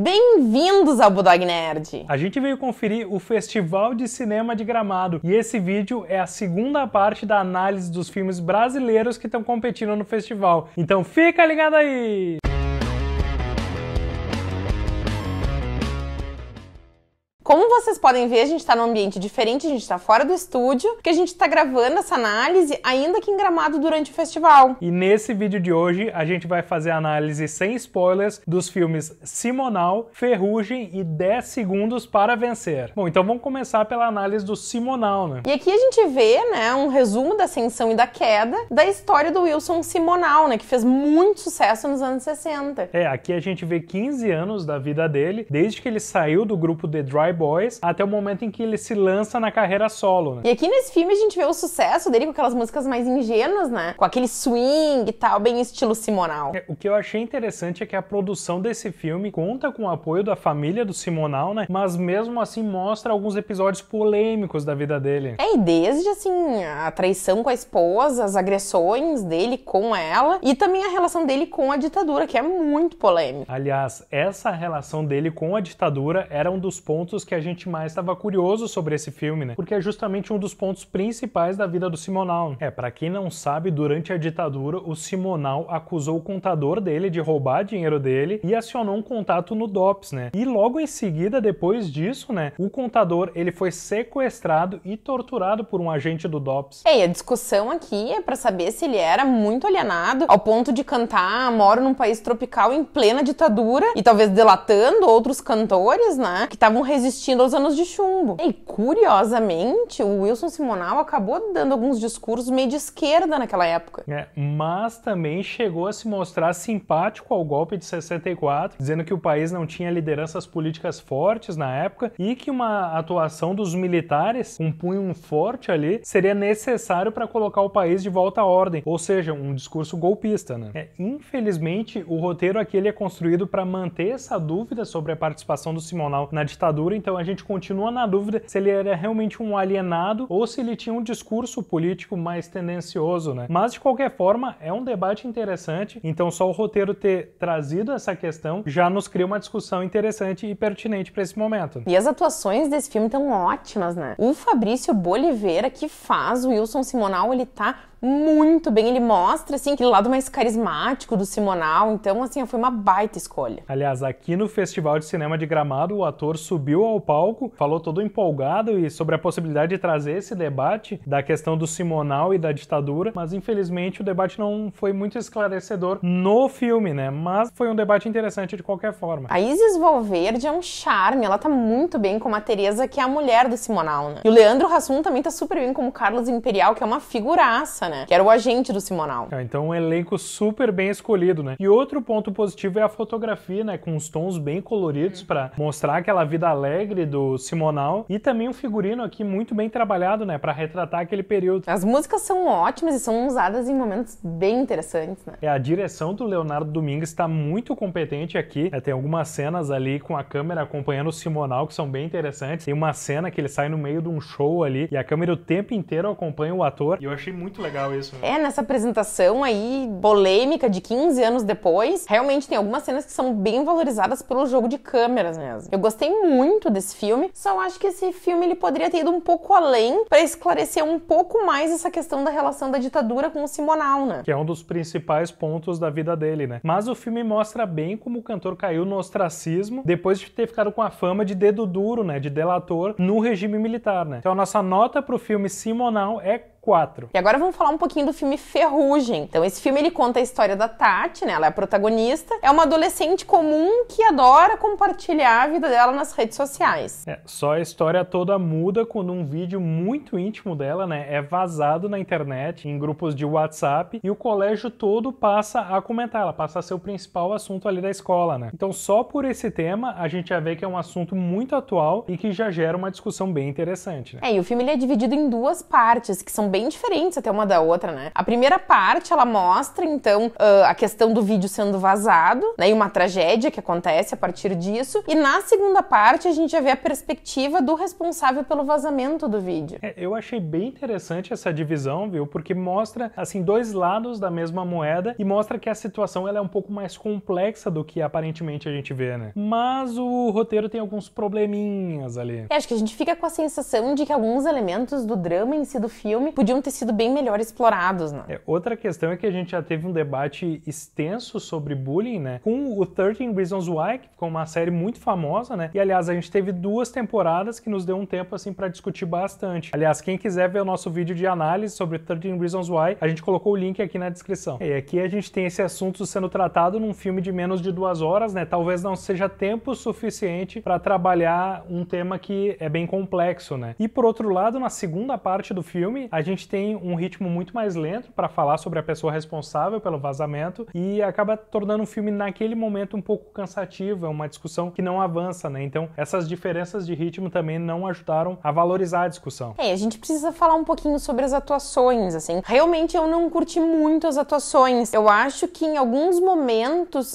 Bem-vindos ao Budog Nerd! A gente veio conferir o Festival de Cinema de Gramado e esse vídeo é a segunda parte da análise dos filmes brasileiros que estão competindo no festival. Então fica ligado aí! Como vocês podem ver, a gente está num ambiente diferente, a gente está fora do estúdio, porque a gente está gravando essa análise ainda que em gramado durante o festival. E nesse vídeo de hoje, a gente vai fazer a análise sem spoilers dos filmes Simonal, Ferrugem e 10 Segundos para Vencer. Bom, então vamos começar pela análise do Simonal, né? E aqui a gente vê, né, um resumo da ascensão e da queda da história do Wilson Simonal, né, que fez muito sucesso nos anos 60. É, aqui a gente vê 15 anos da vida dele, desde que ele saiu do grupo The Drive Boys, até o momento em que ele se lança na carreira solo. Né? E aqui nesse filme a gente vê o sucesso dele com aquelas músicas mais ingênuas, né? Com aquele swing e tal, bem estilo Simonal. É, o que eu achei interessante é que a produção desse filme conta com o apoio da família do Simonal, né? Mas mesmo assim mostra alguns episódios polêmicos da vida dele. É, e desde assim, a traição com a esposa, as agressões dele com ela e também a relação dele com a ditadura, que é muito polêmica. Aliás, essa relação dele com a ditadura era um dos pontos que a gente mais estava curioso sobre esse filme, né? Porque é justamente um dos pontos principais da vida do Simonal. É, para quem não sabe, durante a ditadura, o Simonal acusou o contador dele de roubar dinheiro dele e acionou um contato no DOPS, né? E logo em seguida, depois disso, né, o contador, ele foi sequestrado e torturado por um agente do DOPS. É, e a discussão aqui é para saber se ele era muito alienado ao ponto de cantar Moro num país tropical em plena ditadura e talvez delatando outros cantores, né, que estavam resistindo assistindo aos anos de chumbo. E curiosamente, o Wilson Simonal acabou dando alguns discursos meio de esquerda naquela época. É, mas também chegou a se mostrar simpático ao golpe de 64, dizendo que o país não tinha lideranças políticas fortes na época e que uma atuação dos militares, um punho forte ali, seria necessário para colocar o país de volta à ordem, ou seja, um discurso golpista, né? É, infelizmente, o roteiro aqui é construído para manter essa dúvida sobre a participação do Simonal na ditadura, então a gente continua na dúvida se ele era realmente um alienado ou se ele tinha um discurso político mais tendencioso, né? Mas de qualquer forma, é um debate interessante, então só o roteiro ter trazido essa questão já nos cria uma discussão interessante e pertinente para esse momento. E as atuações desse filme estão ótimas, né? O Fabrício Boliveira que faz o Wilson Simonal, ele tá muito bem. Ele mostra, assim, aquele lado mais carismático do Simonal. Então, assim, foi uma baita escolha. Aliás, aqui no Festival de Cinema de Gramado, o ator subiu ao palco, falou todo empolgado e sobre a possibilidade de trazer esse debate da questão do Simonal e da ditadura. Mas, infelizmente, o debate não foi muito esclarecedor no filme, né? Mas foi um debate interessante de qualquer forma. A Isis Valverde é um charme. Ela tá muito bem como a Tereza, que é a mulher do Simonal, né? E o Leandro Hassum também tá super bem como Carlos Imperial, que é uma figuraça, né? Que era o agente do Simonal. Tá, então um elenco super bem escolhido, né? E outro ponto positivo é a fotografia, né? Com os tons bem coloridos hum. para mostrar aquela vida alegre do Simonal e também um figurino aqui muito bem trabalhado, né? Para retratar aquele período. As músicas são ótimas e são usadas em momentos bem interessantes, né? É, a direção do Leonardo Domingues está muito competente aqui. Né? tem algumas cenas ali com a câmera acompanhando o Simonal que são bem interessantes. Tem uma cena que ele sai no meio de um show ali e a câmera o tempo inteiro acompanha o ator e eu achei muito legal legal isso. Né? É, nessa apresentação aí, polêmica de 15 anos depois, realmente tem algumas cenas que são bem valorizadas pelo jogo de câmeras mesmo. Eu gostei muito desse filme, só acho que esse filme ele poderia ter ido um pouco além para esclarecer um pouco mais essa questão da relação da ditadura com o Simonal, né? Que é um dos principais pontos da vida dele, né? Mas o filme mostra bem como o cantor caiu no ostracismo depois de ter ficado com a fama de dedo duro, né? De delator no regime militar, né? Então a nossa nota pro filme Simonal é 4. E agora vamos falar um pouquinho do filme Ferrugem. Então, esse filme ele conta a história da Tati, né? Ela é a protagonista. É uma adolescente comum que adora compartilhar a vida dela nas redes sociais. É, só a história toda muda quando um vídeo muito íntimo dela, né, é vazado na internet, em grupos de WhatsApp, e o colégio todo passa a comentar, ela passa a ser o principal assunto ali da escola, né? Então, só por esse tema, a gente já vê que é um assunto muito atual e que já gera uma discussão bem interessante, né? É, e o filme ele é dividido em duas partes, que são bem diferentes até uma da outra, né? A primeira parte ela mostra então ah, a questão do vídeo sendo vazado, né? E uma tragédia que acontece a partir disso. E na segunda parte a gente já vê a perspectiva do responsável pelo vazamento do vídeo. É, eu achei bem interessante essa divisão, viu? Porque mostra assim dois lados da mesma moeda e mostra que a situação ela é um pouco mais complexa do que aparentemente a gente vê, né? Mas o roteiro tem alguns probleminhas ali. É, acho que a gente fica com a sensação de que alguns elementos do drama em si do filme podiam ter sido bem melhor explorados, né? É, outra questão é que a gente já teve um debate extenso sobre bullying, né? Com o 13 Reasons Why, que ficou uma série muito famosa, né? E aliás, a gente teve duas temporadas que nos deu um tempo assim para discutir bastante. Aliás, quem quiser ver o nosso vídeo de análise sobre 13 Reasons Why, a gente colocou o link aqui na descrição. E é, aqui a gente tem esse assunto sendo tratado num filme de menos de duas horas, né? Talvez não seja tempo suficiente para trabalhar um tema que é bem complexo, né? E por outro lado, na segunda parte do filme, a gente gente tem um ritmo muito mais lento para falar sobre a pessoa responsável pelo vazamento e acaba tornando o filme naquele momento um pouco cansativo, é uma discussão que não avança, né? Então, essas diferenças de ritmo também não ajudaram a valorizar a discussão. É, a gente precisa falar um pouquinho sobre as atuações, assim. Realmente eu não curti muito as atuações. Eu acho que em alguns momentos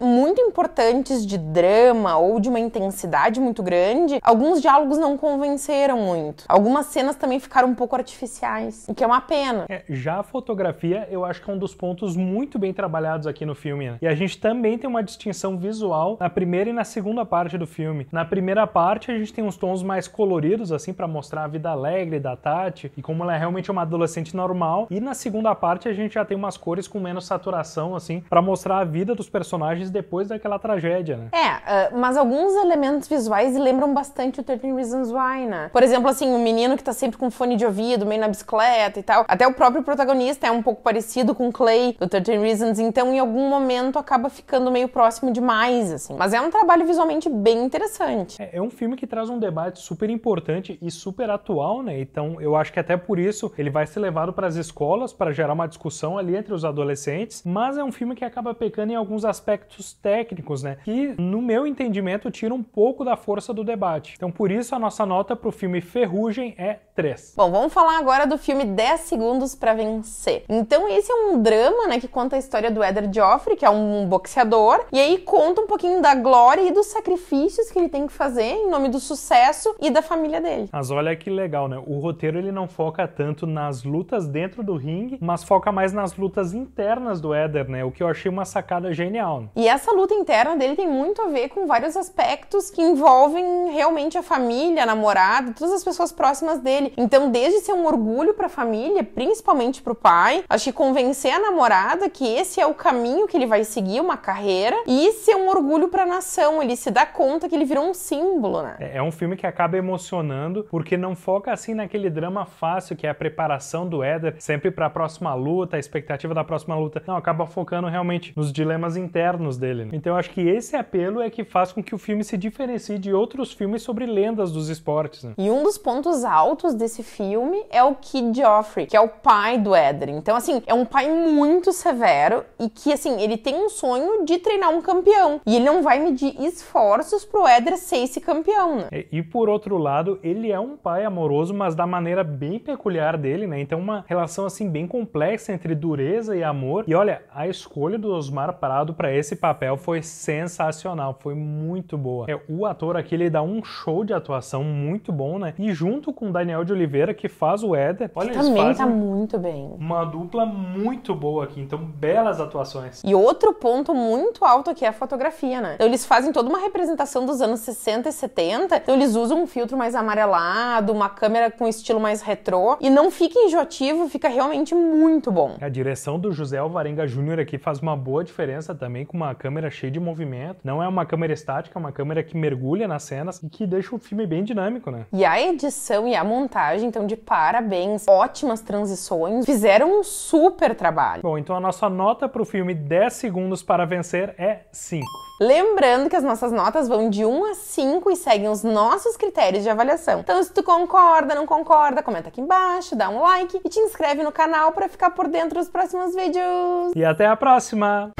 uh, muito importantes de drama ou de uma intensidade muito grande, alguns diálogos não convenceram muito. Algumas cenas também ficaram um pouco artificiais reais, o que é uma pena. É, já a fotografia, eu acho que é um dos pontos muito bem trabalhados aqui no filme. Né? E a gente também tem uma distinção visual na primeira e na segunda parte do filme. Na primeira parte, a gente tem uns tons mais coloridos, assim, para mostrar a vida alegre da Tati e como ela é realmente uma adolescente normal. E na segunda parte, a gente já tem umas cores com menos saturação, assim, para mostrar a vida dos personagens depois daquela tragédia, né? É, uh, mas alguns elementos visuais lembram bastante o 13 Reasons Why, né? Por exemplo, assim, o um menino que tá sempre com fone de ouvido, meio na bicicleta bicicleta e tal. Até o próprio protagonista é um pouco parecido com Clay do 13 Reasons, então em algum momento acaba ficando meio próximo demais, assim. Mas é um trabalho visualmente bem interessante. É, é um filme que traz um debate super importante e super atual, né? Então eu acho que até por isso ele vai ser levado para as escolas para gerar uma discussão ali entre os adolescentes, mas é um filme que acaba pecando em alguns aspectos técnicos, né? Que no meu entendimento tira um pouco da força do debate. Então por isso a nossa nota para o filme Ferrugem é 3. Bom, vamos falar agora do do filme 10 segundos para vencer. Então esse é um drama, né, que conta a história do Eder Joffrey, que é um boxeador, e aí conta um pouquinho da glória e dos sacrifícios que ele tem que fazer em nome do sucesso e da família dele. Mas olha que legal, né? O roteiro ele não foca tanto nas lutas dentro do ringue, mas foca mais nas lutas internas do Eder, né? O que eu achei uma sacada genial. E essa luta interna dele tem muito a ver com vários aspectos que envolvem realmente a família, a namorada, todas as pessoas próximas dele. Então, desde ser um orgulho orgulho para a família, principalmente para o pai. Acho que convencer a namorada que esse é o caminho que ele vai seguir, uma carreira, e isso é um orgulho para a nação. Ele se dá conta que ele virou um símbolo, né? É, é um filme que acaba emocionando porque não foca assim naquele drama fácil que é a preparação do Éder sempre para a próxima luta, a expectativa da próxima luta. Não, acaba focando realmente nos dilemas internos dele. Né? Então acho que esse apelo é que faz com que o filme se diferencie de outros filmes sobre lendas dos esportes. Né? E um dos pontos altos desse filme é o Kid Joffrey, que é o pai do Edrin. Então, assim, é um pai muito severo e que, assim, ele tem um sonho de treinar um campeão. E ele não vai medir esforços pro Edrin ser esse campeão, né? E, é, e, por outro lado, ele é um pai amoroso, mas da maneira bem peculiar dele, né? Então, uma relação, assim, bem complexa entre dureza e amor. E olha, a escolha do Osmar Prado para esse papel foi sensacional, foi muito boa. É, o ator aqui, ele dá um show de atuação muito bom, né? E junto com Daniel de Oliveira, que faz o Edrin, Olha, que também tá muito bem. Uma dupla muito boa aqui, então belas atuações. E outro ponto muito alto aqui é a fotografia, né? Então eles fazem toda uma representação dos anos 60 e 70, então eles usam um filtro mais amarelado, uma câmera com estilo mais retrô e não fica enjoativo, fica realmente muito bom. A direção do José Alvarenga Júnior aqui faz uma boa diferença também com uma câmera cheia de movimento. Não é uma câmera estática, é uma câmera que mergulha nas cenas e que deixa o filme bem dinâmico, né? E a edição e a montagem, então de parabéns ótimas transições, fizeram um super trabalho. Bom, então a nossa nota para o filme 10 segundos para vencer é 5. Lembrando que as nossas notas vão de 1 a 5 e seguem os nossos critérios de avaliação. Então, se tu concorda, não concorda, comenta aqui embaixo, dá um like e te inscreve no canal para ficar por dentro dos próximos vídeos. E até a próxima!